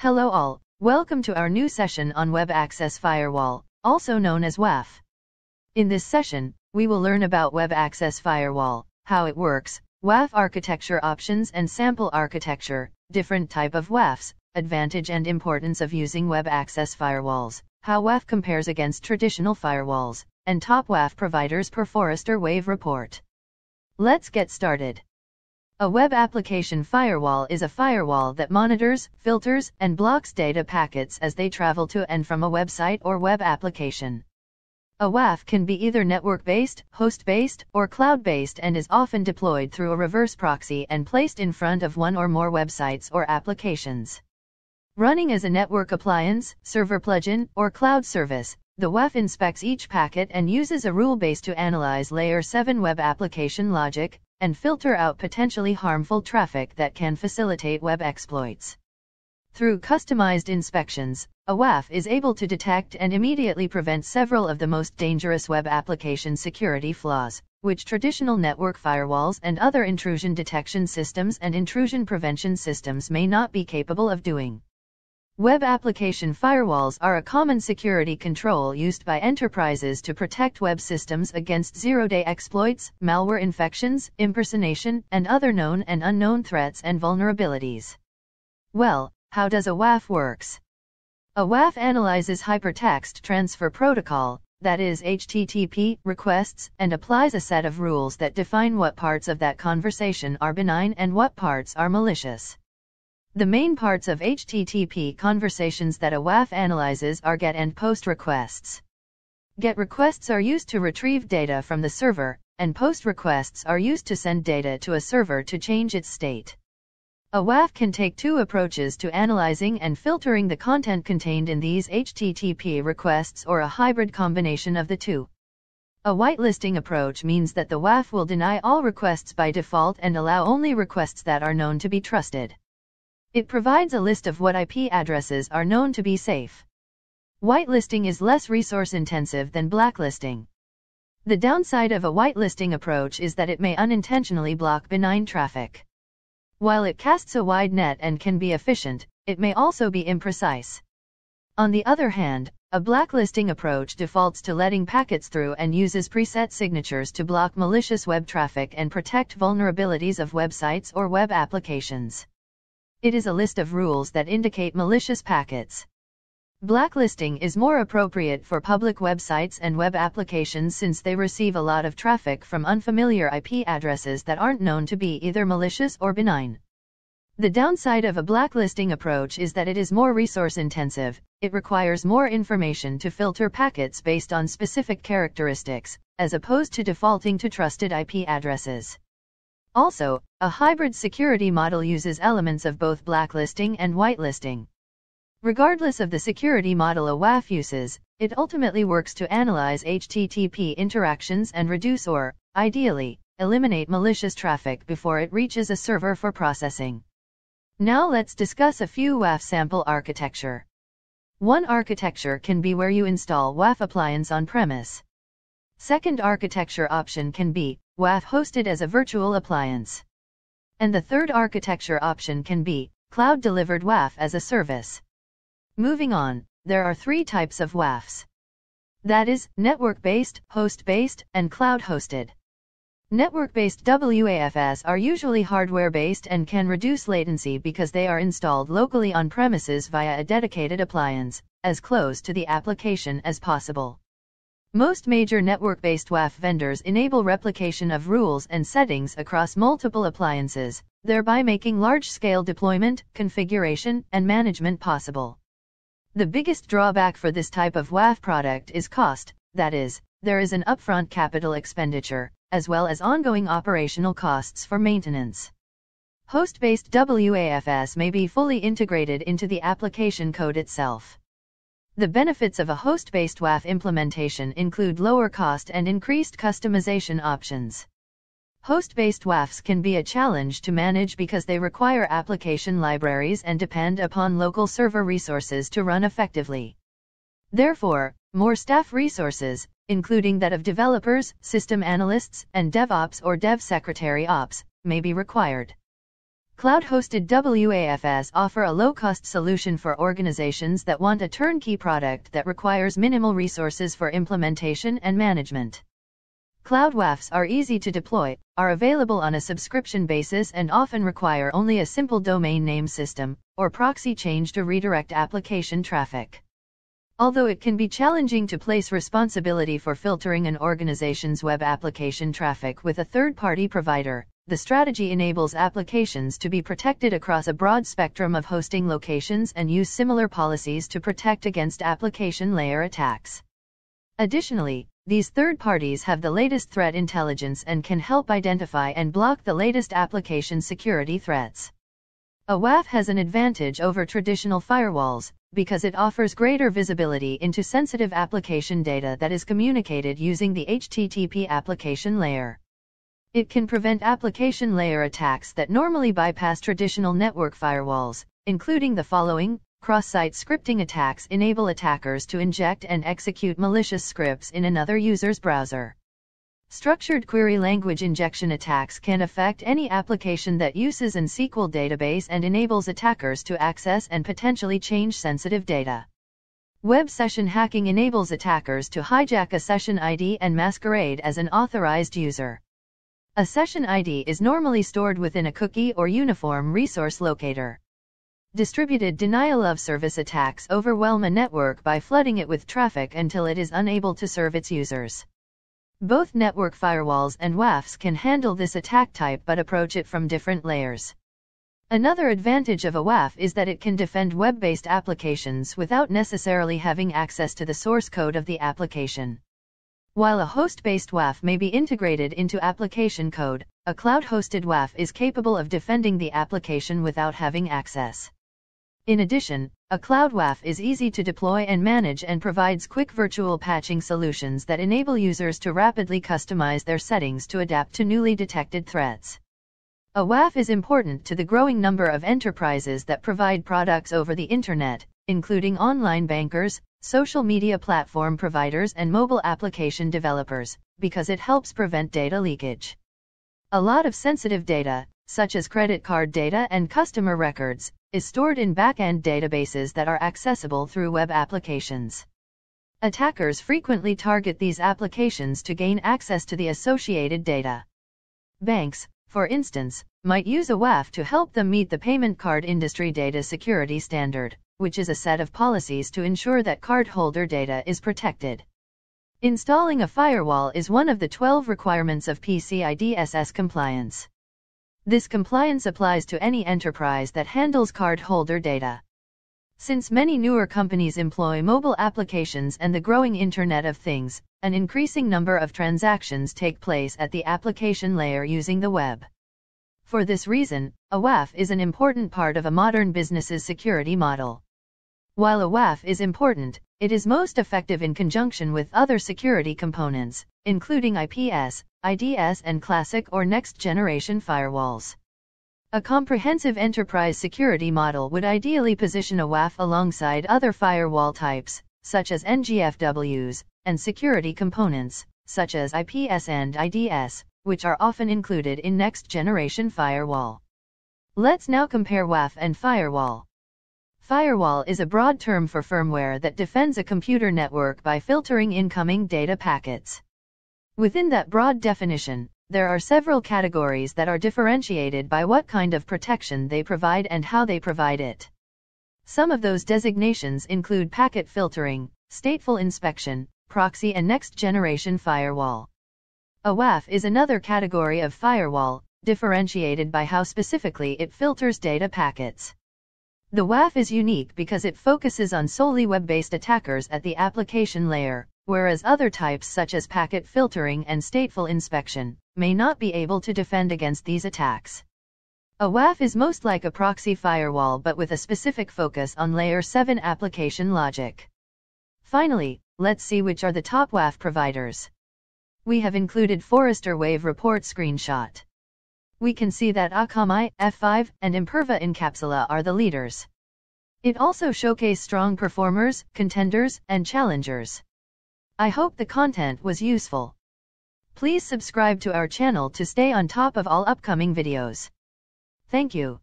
Hello all, welcome to our new session on Web Access Firewall, also known as WAF. In this session, we will learn about Web Access Firewall, how it works, WAF architecture options and sample architecture, different type of WAFs, advantage and importance of using Web Access Firewalls, how WAF compares against traditional firewalls, and top WAF providers per Forrester Wave report. Let's get started. A web application firewall is a firewall that monitors, filters, and blocks data packets as they travel to and from a website or web application. A WAF can be either network-based, host-based, or cloud-based and is often deployed through a reverse proxy and placed in front of one or more websites or applications. Running as a network appliance, server plugin, or cloud service, the WAF inspects each packet and uses a rule base to analyze Layer 7 web application logic, and filter out potentially harmful traffic that can facilitate web exploits. Through customized inspections, a WAF is able to detect and immediately prevent several of the most dangerous web application security flaws, which traditional network firewalls and other intrusion detection systems and intrusion prevention systems may not be capable of doing. Web application firewalls are a common security control used by enterprises to protect web systems against zero-day exploits, malware infections, impersonation, and other known and unknown threats and vulnerabilities. Well, how does a WAF works? A WAF analyzes hypertext transfer protocol, that is HTTP requests, and applies a set of rules that define what parts of that conversation are benign and what parts are malicious. The main parts of HTTP conversations that a WAF analyzes are GET and POST requests. GET requests are used to retrieve data from the server, and POST requests are used to send data to a server to change its state. A WAF can take two approaches to analyzing and filtering the content contained in these HTTP requests or a hybrid combination of the two. A whitelisting approach means that the WAF will deny all requests by default and allow only requests that are known to be trusted. It provides a list of what IP addresses are known to be safe. Whitelisting is less resource intensive than blacklisting. The downside of a whitelisting approach is that it may unintentionally block benign traffic. While it casts a wide net and can be efficient, it may also be imprecise. On the other hand, a blacklisting approach defaults to letting packets through and uses preset signatures to block malicious web traffic and protect vulnerabilities of websites or web applications it is a list of rules that indicate malicious packets. Blacklisting is more appropriate for public websites and web applications since they receive a lot of traffic from unfamiliar IP addresses that aren't known to be either malicious or benign. The downside of a blacklisting approach is that it is more resource intensive, it requires more information to filter packets based on specific characteristics, as opposed to defaulting to trusted IP addresses. Also, a hybrid security model uses elements of both blacklisting and whitelisting. Regardless of the security model a WAF uses, it ultimately works to analyze HTTP interactions and reduce or, ideally, eliminate malicious traffic before it reaches a server for processing. Now let's discuss a few WAF sample architecture. One architecture can be where you install WAF appliance on premise. Second architecture option can be WAF hosted as a virtual appliance. And the third architecture option can be cloud delivered WAF as a service. Moving on, there are three types of WAFs. That is, network based, host based, and cloud hosted. Network based WAFs are usually hardware based and can reduce latency because they are installed locally on premises via a dedicated appliance, as close to the application as possible. Most major network-based WAF vendors enable replication of rules and settings across multiple appliances, thereby making large-scale deployment, configuration, and management possible. The biggest drawback for this type of WAF product is cost, that is, there is an upfront capital expenditure, as well as ongoing operational costs for maintenance. Host-based WAFs may be fully integrated into the application code itself. The benefits of a host-based WAF implementation include lower cost and increased customization options. Host-based WAFs can be a challenge to manage because they require application libraries and depend upon local server resources to run effectively. Therefore, more staff resources, including that of developers, system analysts, and DevOps or Dev Secretary Ops, may be required. Cloud-hosted WAFs offer a low-cost solution for organizations that want a turnkey product that requires minimal resources for implementation and management. Cloud WAFs are easy to deploy, are available on a subscription basis and often require only a simple domain name system, or proxy change to redirect application traffic. Although it can be challenging to place responsibility for filtering an organization's web application traffic with a third-party provider, the strategy enables applications to be protected across a broad spectrum of hosting locations and use similar policies to protect against application layer attacks. Additionally, these third parties have the latest threat intelligence and can help identify and block the latest application security threats. A WAF has an advantage over traditional firewalls because it offers greater visibility into sensitive application data that is communicated using the HTTP application layer. It can prevent application layer attacks that normally bypass traditional network firewalls, including the following Cross-site scripting attacks enable attackers to inject and execute malicious scripts in another user's browser. Structured query language injection attacks can affect any application that uses an SQL database and enables attackers to access and potentially change sensitive data. Web session hacking enables attackers to hijack a session ID and masquerade as an authorized user. A session ID is normally stored within a cookie or uniform resource locator. Distributed denial of service attacks overwhelm a network by flooding it with traffic until it is unable to serve its users. Both network firewalls and WAFs can handle this attack type but approach it from different layers. Another advantage of a WAF is that it can defend web based applications without necessarily having access to the source code of the application. While a host-based WAF may be integrated into application code, a cloud-hosted WAF is capable of defending the application without having access. In addition, a cloud WAF is easy to deploy and manage and provides quick virtual patching solutions that enable users to rapidly customize their settings to adapt to newly detected threats. A WAF is important to the growing number of enterprises that provide products over the internet, including online bankers, social media platform providers and mobile application developers, because it helps prevent data leakage. A lot of sensitive data, such as credit card data and customer records, is stored in back-end databases that are accessible through web applications. Attackers frequently target these applications to gain access to the associated data. Banks, for instance, might use a WAF to help them meet the payment card industry data security standard which is a set of policies to ensure that cardholder data is protected. Installing a firewall is one of the 12 requirements of PCI DSS compliance. This compliance applies to any enterprise that handles cardholder data. Since many newer companies employ mobile applications and the growing Internet of Things, an increasing number of transactions take place at the application layer using the web. For this reason, a WAF is an important part of a modern business's security model. While a WAF is important, it is most effective in conjunction with other security components, including IPS, IDS and classic or next-generation firewalls. A comprehensive enterprise security model would ideally position a WAF alongside other firewall types, such as NGFWs, and security components, such as IPS and IDS, which are often included in next-generation firewall. Let's now compare WAF and firewall. Firewall is a broad term for firmware that defends a computer network by filtering incoming data packets. Within that broad definition, there are several categories that are differentiated by what kind of protection they provide and how they provide it. Some of those designations include packet filtering, stateful inspection, proxy and next-generation firewall. A WAF is another category of firewall, differentiated by how specifically it filters data packets. The WAF is unique because it focuses on solely web-based attackers at the application layer, whereas other types such as packet filtering and stateful inspection may not be able to defend against these attacks. A WAF is most like a proxy firewall but with a specific focus on layer 7 application logic. Finally, let's see which are the top WAF providers. We have included Forrester Wave report screenshot we can see that Akamai, F5, and Imperva Encapsula are the leaders. It also showcased strong performers, contenders, and challengers. I hope the content was useful. Please subscribe to our channel to stay on top of all upcoming videos. Thank you.